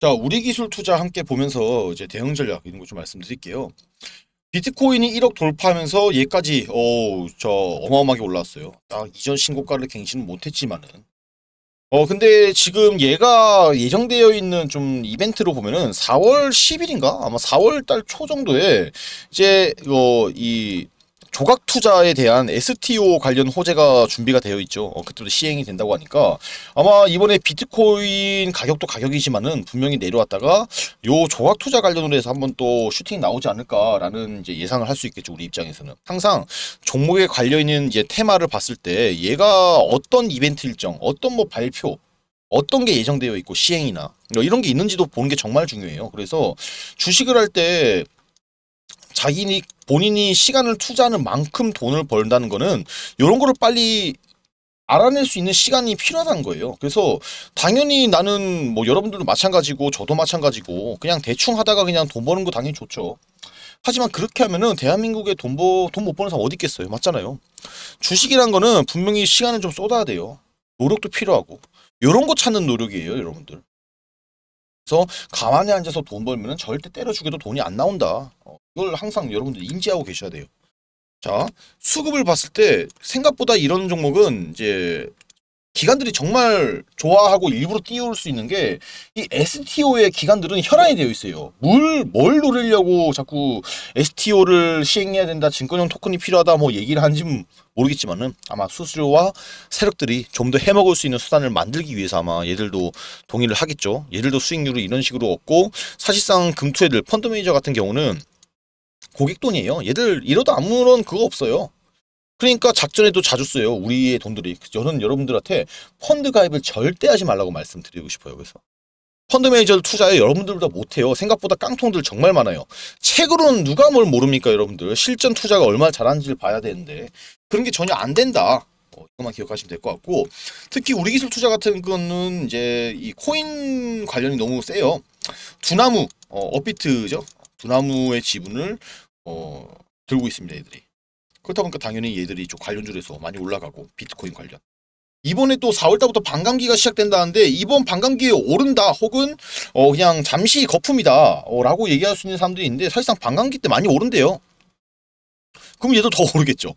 자, 우리 기술 투자 함께 보면서 이제 대응 전략 이런 거 좀 말씀드릴게요. 비트코인이 1억 돌파하면서 얘까지 어저 어마어마하게 올랐어요. 딱 아, 이전 신고가를 갱신 못했지만은 어 근데 지금 얘가 예정되어 있는 좀 이벤트로 보면은 4월 10일인가 아마 4월 달 초 정도에 이제 어이 조각 투자에 대한 STO 관련 호재가 준비가 되어 있죠. 어, 그때도 시행이 된다고 하니까 아마 이번에 비트코인 가격도 가격이지만은 분명히 내려왔다가 요 조각 투자 관련으로 해서 한번 또 슈팅 나오지 않을까라는 이제 예상을 할 수 있겠죠. 우리 입장에서는 항상 종목에 관련 있는 이제 테마를 봤을 때 얘가 어떤 이벤트 일정, 어떤 뭐 발표 어떤 게 예정되어 있고 시행이나 뭐 이런 게 있는지도 보는 게 정말 중요해요. 그래서 주식을 할때 자기니 본인이 시간을 투자하는 만큼 돈을 벌다는 거는 이런 거를 빨리 알아낼 수 있는 시간이 필요하다는 거예요. 그래서 당연히 나는 뭐 여러분들도 마찬가지고 저도 마찬가지고 그냥 대충 하다가 그냥 돈 버는 거 당연히 좋죠. 하지만 그렇게 하면은 대한민국에 돈돈못 버는 사람 어디 있겠어요. 맞잖아요. 주식이란 거는 분명히 시간을 좀 쏟아야 돼요. 노력도 필요하고 이런 거 찾는 노력이에요, 여러분들. 그래서 가만히 앉아서 돈벌면 절대 때려 죽여도 돈이 안 나온다. 어, 이걸 항상 여러분들 인지하고 계셔야 돼요. 자, 수급을 봤을 때 생각보다 이런 종목은 이제 기관들이 정말 좋아하고 일부러 띄울 수 있는 게 이 STO의 기관들은 혈안이 되어 있어요. 물, 뭘 노리려고 자꾸 STO를 시행해야 된다, 증권형 토큰이 필요하다 뭐 얘기를 하는지 모르겠지만은 아마 수수료와 세력들이 좀 더 해먹을 수 있는 수단을 만들기 위해서 아마 얘들도 동의를 하겠죠. 얘들도 수익률을 이런 식으로 얻고 사실상 금투애들 펀드 매니저 같은 경우는 고객 돈이에요. 얘들 이러다 아무런 그거 없어요. 그러니까 작전에도 자주 써요. 우리의 돈들이. 저는 여러분들한테 펀드 가입을 절대 하지 말라고 말씀드리고 싶어요. 그래서 펀드 매니저를투자해 여러분들보다 못해요. 생각보다 깡통들 정말 많아요. 책으로는 누가 뭘 모릅니까 여러분들. 실전 투자가 얼마나 잘하는지를 봐야 되는데 그런 게 전혀 안 된다. 어, 이것만 기억하시면 될 것 같고 특히 우리 기술 투자 같은 거는 이제 이 코인 관련이 너무 세요. 두나무, 어, 업비트죠. 두나무의 지분을 어, 들고 있습니다. 얘들이. 그렇다 보니까 당연히 얘들이 좀 관련주에서 많이 올라가고 비트코인 관련. 이번에 또 4월달부터 반감기가 시작된다는데 이번 반감기에 오른다 혹은 어 그냥 잠시 거품이다 어, 라고 얘기할 수 있는 사람들이 있는데 사실상 반감기 때 많이 오른대요. 그럼 얘도 더 오르겠죠.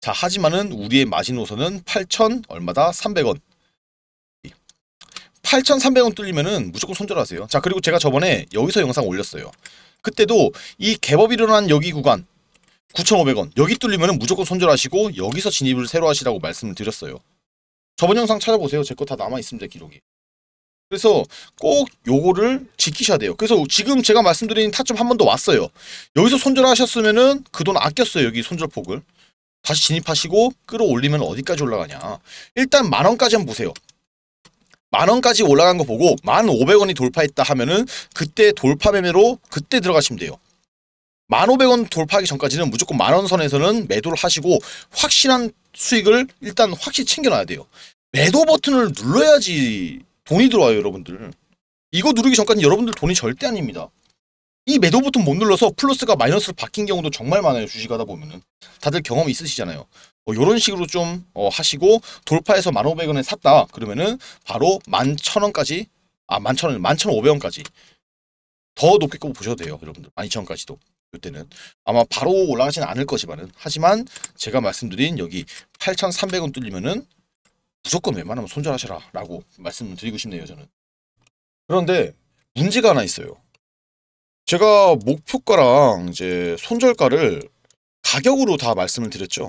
자 하지만은 우리의 마지노선은 8 0 0 0 얼마다 300원 8,300원 뚫리면은 무조건 손절하세요. 자 그리고 제가 저번에 여기서 영상 올렸어요. 그때도 이 개법이 일어난 여기 구간 9,500원 여기 뚫리면 무조건 손절하시고 여기서 진입을 새로 하시라고 말씀을 드렸어요. 저번 영상 찾아보세요. 제거다 남아있습니다. 기록이. 그래서 꼭 요거를 지키셔야 돼요. 그래서 지금 제가 말씀드린 타점 한 번 더 왔어요. 여기서 손절하셨으면 은그 돈 아꼈어요. 여기 손절폭을. 다시 진입하시고 끌어올리면 어디까지 올라가냐. 일단 만원까지 한번 보세요. 만 원까지 올라간 거 보고 만 오백 원이 돌파했다 하면은 그때 돌파 매매로 그때 들어가시면 돼요. 만 오백 원 돌파하기 전까지는 무조건 만원 선에서는 매도를 하시고 확실한 수익을 일단 확실히 챙겨놔야 돼요. 매도 버튼을 눌러야지 돈이 들어와요 여러분들. 이거 누르기 전까지 여러분들 돈이 절대 아닙니다. 이 매도 버튼 못 눌러서 플러스가 마이너스로 바뀐 경우도 정말 많아요 주식하다 보면은 다들 경험 있으시잖아요 이런 뭐 식으로 좀 어, 하시고 돌파해서 15,100원에 샀다. 그러면은 바로 11,000원까지 아 11,000원, 11,500원까지 더 높게 꼽 보셔도 돼요. 여러분들 12,000원까지도. 이때는 아마 바로 올라가지는 않을 것이만은 하지만 제가 말씀드린 여기 8,300원 뚫리면은 무조건 웬만하면 손절하셔라 라고 말씀드리고 싶네요 저는 그런데 문제가 하나 있어요 제가 목표가랑 이제 손절가를 가격으로 다 말씀을 드렸죠